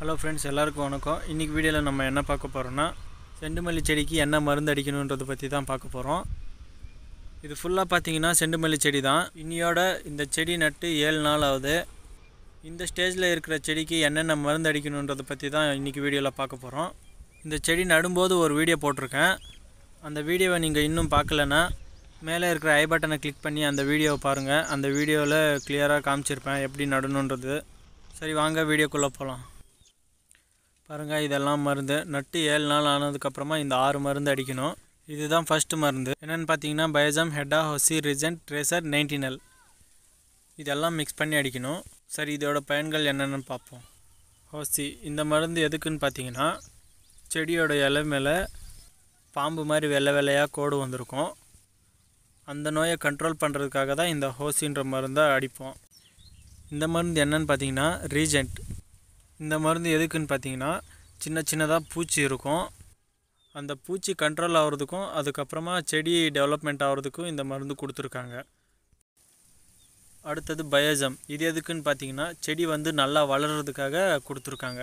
hello friends எல்லாருக்கும் வணக்கம் இன்றைக்கி வீடியோவில் நம்ம என்ன பார்க்க போகிறோன்னா செண்டுமல்லி செடிக்கு என்ன மருந்து அடிக்கணுன்றதை பற்றி தான் பார்க்க போகிறோம் இது ஃபுல்லாக பார்த்திங்கன்னா செண்டுமல்லி செடி தான் இன்னியோட இந்த செடி நட்டு ஏழு நாள் ஆகுது இந்த ஸ்டேஜில் இருக்கிற செடிக்கு என்னென்ன மருந்து அடிக்கணுன்றதை பற்றி தான் இன்றைக்கி வீடியோவில் பார்க்க போகிறோம் இந்த செடி நடும்போது ஒரு வீடியோ போட்டிருக்கேன் அந்த வீடியோவை நீங்கள் இன்னும் பார்க்கலன்னா மேலே இருக்கிற ஐ பட்டனை கிளிக் பண்ணி அந்த வீடியோவை பாருங்கள் அந்த வீடியோவில் கிளியராக காமிச்சிருப்பேன் எப்படி நடணுன்றது சரி வாங்க வீடியோக்குள்ளே போகலாம் பாருங்கள் இதெல்லாம் மருந்து நட்டு ஏழு நாள் ஆனதுக்கப்புறமா இந்த ஆறு மருந்து அடிக்கணும் இதுதான் ஃபஸ்ட்டு மருந்து என்னென்னு பார்த்தீங்கன்னா பயோஜாம் ஹெட்டா ஹொசி ரிஜென்ட் ட்ரேசர் நைன்டினல் இதெல்லாம் மிக்ஸ் பண்ணி அடிக்கணும் சரி இதோட பயன்கள் என்னென்னு பார்ப்போம் ஹோசி இந்த மருந்து எதுக்குன்னு பார்த்தீங்கன்னா செடியோட இலை மேலே பாம்பு மாதிரி வெள்ளை வெள்ளையாக கோடு வந்திருக்கும் அந்த நோயை கண்ட்ரோல் பண்ணுறதுக்காக தான் இந்த ஹோசின்ற மருந்தை அடிப்போம் இந்த மருந்து என்னன்னு பார்த்தீங்கன்னா ரீஜெண்ட் இந்த மருந்து எதுக்குன்னு பார்த்தீங்கன்னா சின்ன சின்னதாக பூச்சி இருக்கும் அந்த பூச்சி கண்ட்ரோல் ஆகிறதுக்கும் அதுக்கப்புறமா செடி டெவலப்மெண்ட் ஆகிறதுக்கும் இந்த மருந்து கொடுத்துருக்காங்க அடுத்தது பயோஜம் இது எதுக்குன்னு பார்த்தீங்கன்னா செடி வந்து நல்லா வளர்கிறதுக்காக கொடுத்துருக்காங்க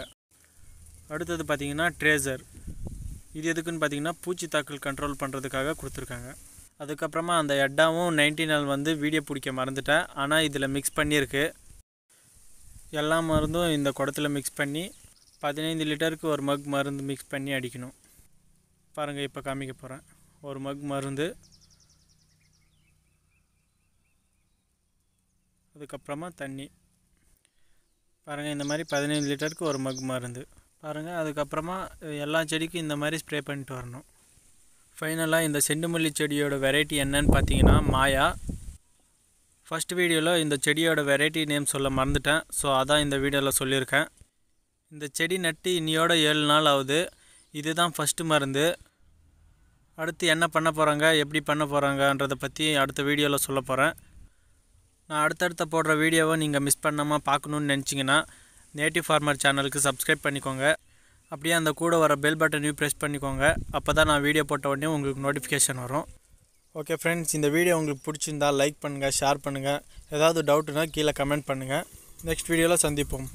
அடுத்தது பார்த்திங்கன்னா ட்ரேசர் இது எதுக்குன்னு பார்த்தீங்கன்னா பூச்சி தாக்கல் கண்ட்ரோல் பண்ணுறதுக்காக கொடுத்துருக்காங்க அதுக்கப்புறமா அந்த எட்டாவும் நைன்டி நாள் வந்து வீடியோ பிடிக்க மறந்துட்டேன் ஆனால் இதில் மிக்ஸ் பண்ணியிருக்கு எல்லா மருந்தும் இந்த குடத்தில் மிக்ஸ் பண்ணி பதினைந்து லிட்டருக்கு ஒரு மக் மருந்து மிக்ஸ் பண்ணி அடிக்கணும் பாருங்கள் இப்போ காமிக்க போகிறேன் ஒரு மக் மருந்து அதுக்கப்புறமா தண்ணி பாருங்கள் இந்த மாதிரி பதினைந்து லிட்டருக்கு ஒரு மக் மருந்து பாருங்கள் அதுக்கப்புறமா எல்லா செடிக்கும் இந்த மாதிரி ஸ்ப்ரே பண்ணிட்டு வரணும் ஃபைனலாக இந்த செண்டுமல்லி செடியோட வெரைட்டி என்னன்னு பார்த்தீங்கன்னா மாயா ஃபஸ்ட் வீடியோவில் இந்த செடியோட வெரைட்டி நேம் சொல்ல மறந்துட்டேன் ஸோ அதான் இந்த வீடியோவில் சொல்லியிருக்கேன் இந்த செடி நட்டு இன்னையோட ஏழு நாள் ஆகுது இதுதான் ஃபஸ்ட்டு மருந்து அடுத்து என்ன பண்ண போகிறாங்க எப்படி பண்ண போகிறாங்கன்றதை பற்றி அடுத்த வீடியோவில் சொல்ல போகிறேன் நான் அடுத்தடுத்த போடுற வீடியோவை நீங்கள் மிஸ் பண்ணாமல் பார்க்கணுன்னு நினச்சிங்கன்னா நேட்டிவ் ஃபார்மர் சேனலுக்கு சப்ஸ்கிரைப் பண்ணிக்கோங்க அப்படியே அந்த கூட வர பெல் பட்டனையும் ப்ரெஸ் பண்ணிக்கோங்க அப்போ தான் நான் வீடியோ போட்ட உடனே உங்களுக்கு நோட்டிஃபிகேஷன் வரும் ஓகே ஃப்ரெண்ட்ஸ் இந்த வீடியோ உங்களுக்கு பிடிச்சிருந்தா லைக் பண்ணுங்கள் ஷேர் பண்ணுங்கள் ஏதாவது டவுட்டுனால் கீழே கமெண்ட் பண்ணுங்கள் நெக்ஸ்ட் வீடியோவில் சந்திப்போம்